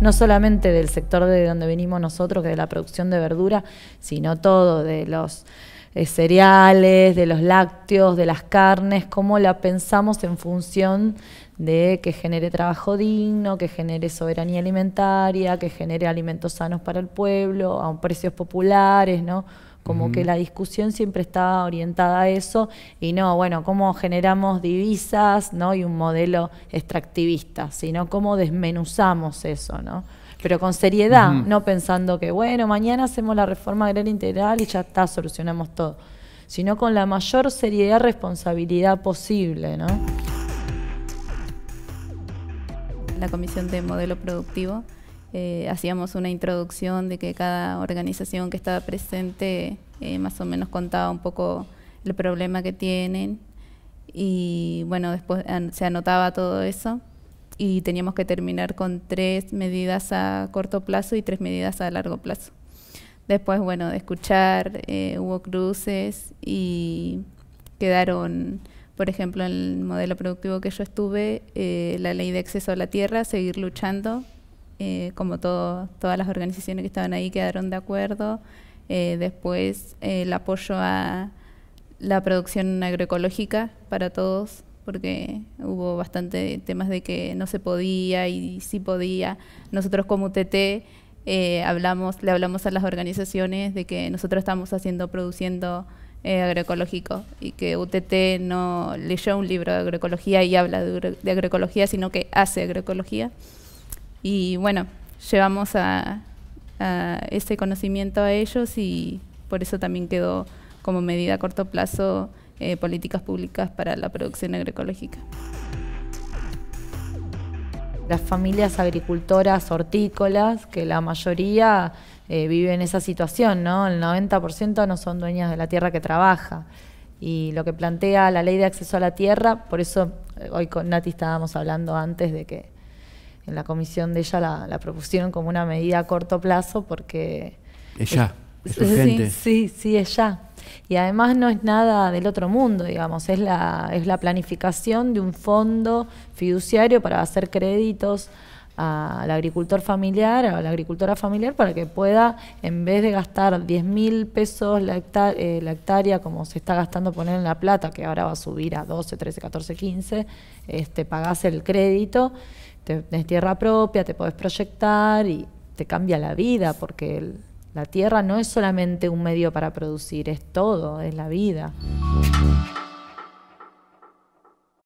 no solamente del sector de donde venimos nosotros, que de la producción de verdura, sino todo, de los eh, cereales, de los lácteos, de las carnes, cómo la pensamos en función de que genere trabajo digno, que genere soberanía alimentaria, que genere alimentos sanos para el pueblo, a precios populares, ¿no? Como que la discusión siempre estaba orientada a eso y no, bueno, cómo generamos divisas, ¿no? Y un modelo extractivista, sino cómo desmenuzamos eso, ¿no? Pero con seriedad, no pensando que, bueno, mañana hacemos la reforma agraria integral y ya está, solucionamos todo, sino con la mayor seriedad y responsabilidad posible, ¿no? La Comisión de Modelo Productivo eh, hacíamos una introducción de que cada organización que estaba presente eh, más o menos contaba un poco el problema que tienen y bueno, después se anotaba todo eso y teníamos que terminar con tres medidas a corto plazo y tres medidas a largo plazo. Después, bueno, de escuchar, eh, hubo cruces y quedaron, por ejemplo, en el modelo productivo que yo estuve, la ley de acceso a la tierra, seguir luchando eh, como todas las organizaciones que estaban ahí quedaron de acuerdo. Eh, después el apoyo a la producción agroecológica para todos, porque hubo bastante temas de que no se podía y sí podía. Nosotros como UTT eh, hablamos, le hablamos a las organizaciones de que nosotros estamos haciendo, produciendo agroecológico y que UTT no leyó un libro de agroecología y habla de agroecología, sino que hace agroecología. Y bueno, llevamos a, ese conocimiento a ellos y por eso también quedó como medida a corto plazo eh, políticas públicas para la producción agroecológica. Las familias agricultoras hortícolas, que la mayoría eh, vive en esa situación, ¿no? El 90% no son dueñas de la tierra que trabaja. Y lo que plantea la ley de acceso a la tierra, por eso eh, hoy con Nati estábamos hablando antes de que en la comisión de ella la, propusieron como una medida a corto plazo porque... Ella, es, es urgente. Sí, sí, es ya. Y además no es nada del otro mundo, digamos, es la, es la planificación de un fondo fiduciario para hacer créditos al agricultor familiar, a la agricultora familiar, para que pueda, en vez de gastar 10 mil pesos eh, la, hectárea, como se está gastando poner en La Plata, que ahora va a subir a 12, 13, 14, 15, este, pagás el crédito es tierra propia, te podés proyectar y te cambia la vida, porque la tierra no es solamente un medio para producir, es todo, es la vida.